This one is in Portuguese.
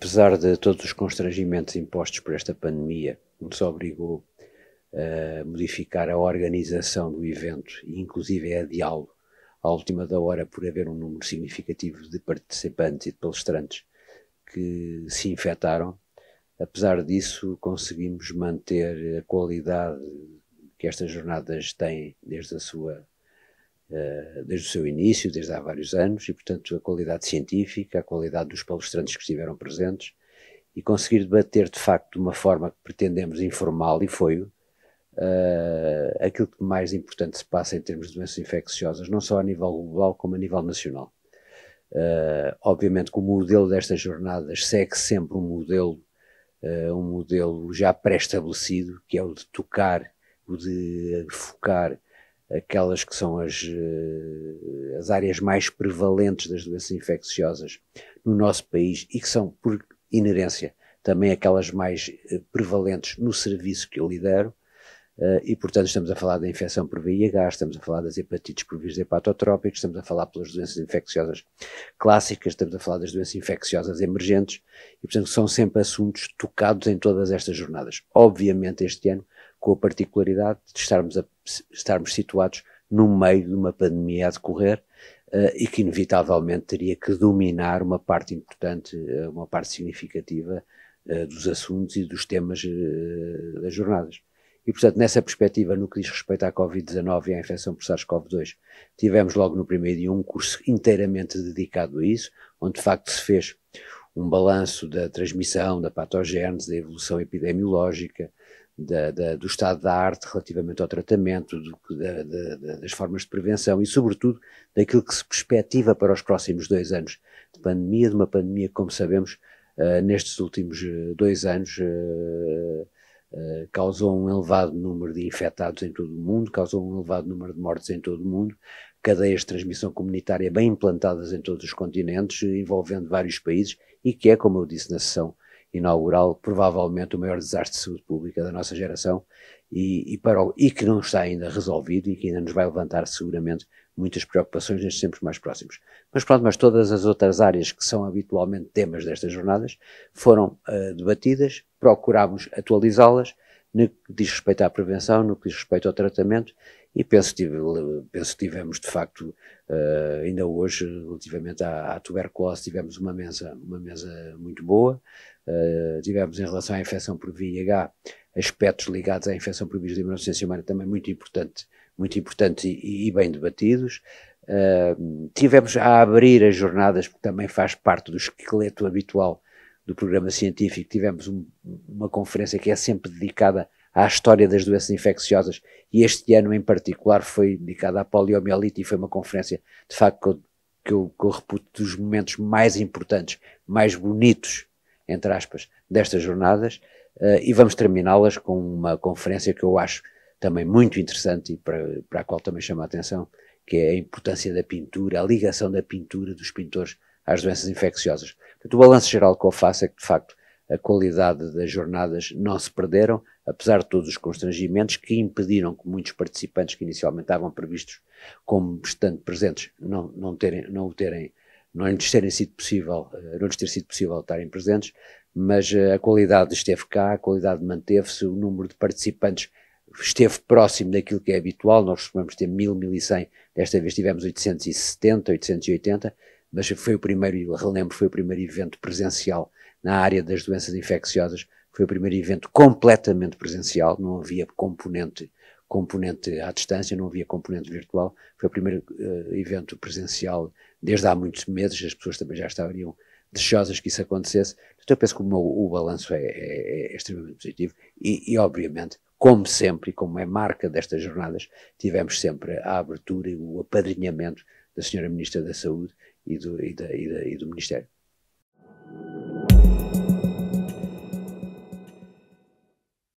Apesar de todos os constrangimentos impostos por esta pandemia, nos obrigou a eh, modificar a organização do evento, inclusive a diálogo, à última da hora, por haver um número significativo de participantes e de palestrantes que se infectaram. Apesar disso, conseguimos manter a qualidade que estas jornadas têm desde a sua eh, desde o seu início, desde há vários anos, e, portanto, a qualidade científica, a qualidade dos palestrantes que estiveram presentes e conseguir debater, de facto, de uma forma que pretendemos informal e foi uh, aquilo que mais importante se passa em termos de doenças infecciosas, não só a nível global, como a nível nacional. Uh, obviamente que o modelo destas jornadas segue sempre um modelo, uh, um modelo já pré-estabelecido, que é o de tocar, o de focar aquelas que são as, eh, as áreas mais prevalentes das doenças infecciosas no nosso país e que são, por inerência, também aquelas mais eh, prevalentes no serviço que eu lidero. Eh, e, portanto, estamos a falar da infecção por VIH, estamos a falar das hepatites por vírus hepatotrópicos, estamos a falar pelas doenças infecciosas clássicas, estamos a falar das doenças infecciosas emergentes, e, portanto, são sempre assuntos tocados em todas estas jornadas. Obviamente, este ano com a particularidade de estarmos, a, estarmos situados no meio de uma pandemia a decorrer uh, e que inevitavelmente teria que dominar uma parte importante, eh, uma parte significativa uh, dos assuntos e dos temas uh, das jornadas. E, portanto, nessa perspectiva, no que diz respeito à Covid-19 e à infecção por SARS-CoV-2, tivemos logo no primeiro dia um curso inteiramente dedicado a isso, onde de facto se fez um balanço da transmissão, da patogênese, da evolução epidemiológica, da, da, do estado da arte relativamente ao tratamento, do, da, das formas de prevenção e, sobretudo, daquilo que se perspectiva para os próximos dois anos de pandemia, de uma pandemia que, como sabemos, uh, nestes últimos eh, dois anos. Uh, Uh, causou um elevado número de infectados em todo o mundo, causou um elevado número de mortes em todo o mundo, cadeias de transmissão comunitária bem implantadas em todos os continentes, envolvendo vários países, e que é, como eu disse na sessão inaugural, provavelmente o maior desastre de saúde pública da nossa geração e, e, para o, e que não está ainda resolvido e que ainda nos vai levantar seguramente muitas preocupações nestes tempos mais próximos. Mas pronto, mas todas as outras áreas que são habitualmente temas destas jornadas foram uh, debatidas, procurámos atualizá-las no que diz respeito à prevenção, no que diz respeito ao tratamento e penso que penso tivemos, de facto, uh, ainda hoje, relativamente à, à, tuberculose, tivemos uma mesa, uma mesa muito boa, uh, tivemos em relação à infecção por VIH, aspectos ligados à infecção por vírus de imunossciência humana também muito importante, muito importante e, e bem debatidos. Uh, tivemos a abrir as jornadas, que também faz parte do esqueleto habitual do programa científico, tivemos um, uma conferência que é sempre dedicada à história das doenças infecciosas e este ano em particular foi dedicada à poliomielite e foi uma conferência de facto que eu, que eu, que eu reputo dos momentos mais importantes, mais bonitos, entre aspas, destas jornadas uh, e vamos terminá-las com uma conferência que eu acho também muito interessante e para, para a qual também chama a atenção, que é a importância da pintura, a ligação da pintura dos pintores às doenças infecciosas. Portanto, o balanço geral que eu faço é que, de facto, a qualidade das jornadas não se perderam, apesar de todos os constrangimentos que impediram que muitos participantes que inicialmente estavam previstos como estando presentes não, não, terem, não o terem, não lhes terem sido possível, eh, não lhes ter sido possível estarem presentes, mas eh, a qualidade esteve cá, a qualidade manteve-se, o número de participantes esteve próximo daquilo que é habitual, nós costumamos ter 1000, 1100, desta vez tivemos 870, 880, mas foi o primeiro, relembro, foi o primeiro evento presencial na área das doenças infecciosas foi o primeiro evento completamente presencial, não havia componente componente à distância, não havia componente virtual. Foi o primeiro uh, evento presencial desde há muitos meses, as pessoas também já estariam desejosas que isso acontecesse. Então eu penso que o, meu, o balanço é, é, é, extremamente positivo e, e, obviamente, como sempre, como é marca destas jornadas, tivemos sempre a abertura e o apadrinhamento da Senhora Ministra da Saúde e do, e da, e da, do Ministério.